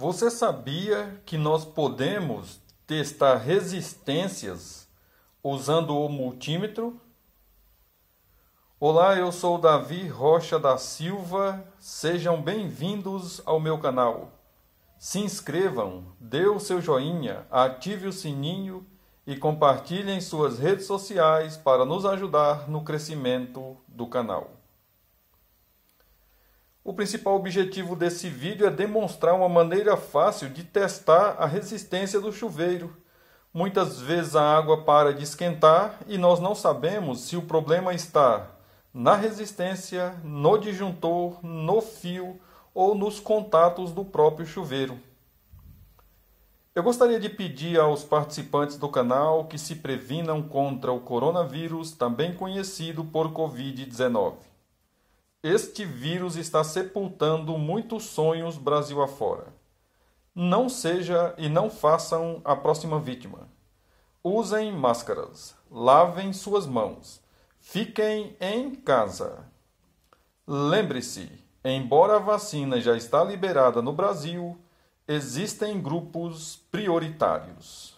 Você sabia que nós podemos testar resistências usando o multímetro? Olá, eu sou Davi Rocha da Silva. Sejam bem-vindos ao meu canal. Se inscrevam, dê o seu joinha, ative o sininho e compartilhem suas redes sociais para nos ajudar no crescimento do canal. O principal objetivo desse vídeo é demonstrar uma maneira fácil de testar a resistência do chuveiro. Muitas vezes a água para de esquentar e nós não sabemos se o problema está na resistência, no disjuntor, no fio ou nos contatos do próprio chuveiro. Eu gostaria de pedir aos participantes do canal que se previnam contra o coronavírus, também conhecido por Covid-19. Este vírus está sepultando muitos sonhos Brasil afora. Não seja e não façam a próxima vítima. Usem máscaras, lavem suas mãos, fiquem em casa. Lembre-se, embora a vacina já está liberada no Brasil, existem grupos prioritários.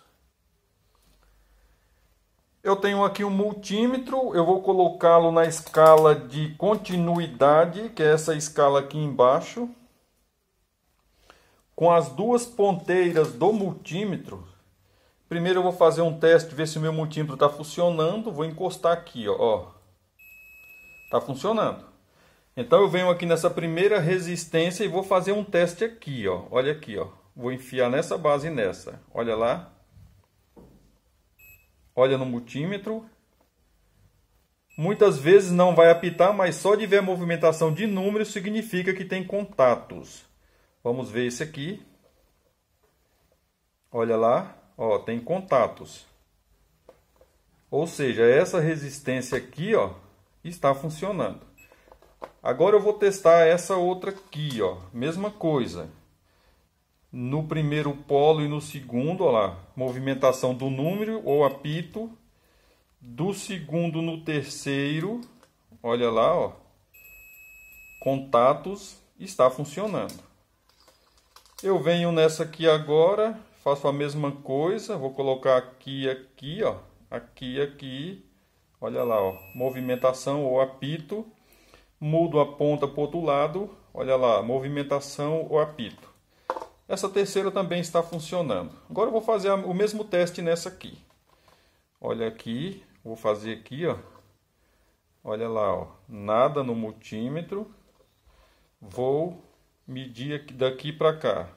Eu tenho aqui um multímetro, eu vou colocá-lo na escala de continuidade, que é essa escala aqui embaixo. Com as duas ponteiras do multímetro, primeiro eu vou fazer um teste, ver se o meu multímetro está funcionando. Vou encostar aqui, ó. Está funcionando. Então eu venho aqui nessa primeira resistência e vou fazer um teste aqui, ó. Olha aqui, ó. Vou enfiar nessa base e nessa. Olha lá olha no multímetro. Muitas vezes não vai apitar, mas só de ver a movimentação de números significa que tem contatos. Vamos ver esse aqui. Olha lá, ó, tem contatos. Ou seja, essa resistência aqui, ó, está funcionando. Agora eu vou testar essa outra aqui, ó, mesma coisa. No primeiro polo e no segundo, olha lá, movimentação do número ou apito. Do segundo no terceiro, olha lá, ó, contatos está funcionando. Eu venho nessa aqui agora, faço a mesma coisa, vou colocar aqui, aqui, ó, aqui, aqui, olha lá, ó, movimentação ou apito, mudo a ponta para o outro lado, olha lá, movimentação ou apito. Essa terceira também está funcionando. Agora eu vou fazer o mesmo teste nessa aqui. Olha aqui, vou fazer aqui, ó. Olha lá, ó. Nada no multímetro. Vou medir daqui para cá.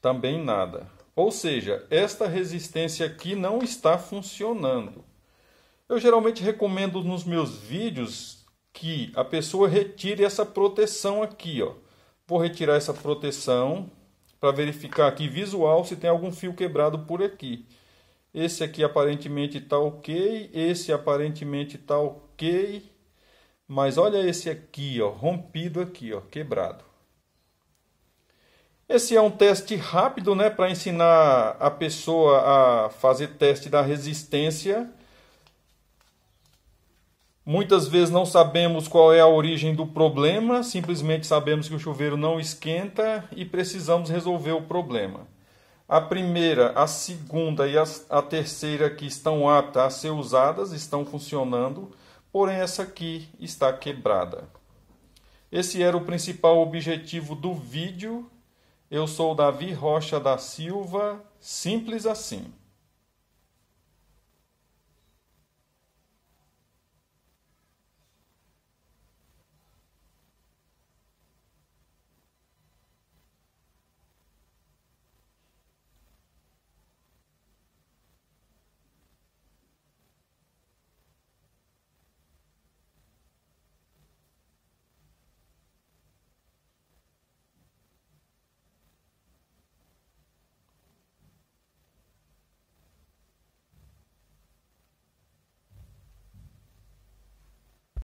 Também nada. Ou seja, esta resistência aqui não está funcionando. Eu geralmente recomendo nos meus vídeos que a pessoa retire essa proteção aqui, ó. Vou retirar essa proteção para verificar aqui visual se tem algum fio quebrado por aqui. Esse aqui aparentemente está ok, esse aparentemente está ok, mas olha esse aqui, ó, rompido aqui, ó, quebrado. Esse é um teste rápido, né, para ensinar a pessoa a fazer teste da resistência Muitas vezes não sabemos qual é a origem do problema, simplesmente sabemos que o chuveiro não esquenta e precisamos resolver o problema. A primeira, a segunda e a, terceira que estão aptas a ser usadas estão funcionando, porém essa aqui está quebrada. Esse era o principal objetivo do vídeo. Eu sou Davi Rocha da Silva, simples assim.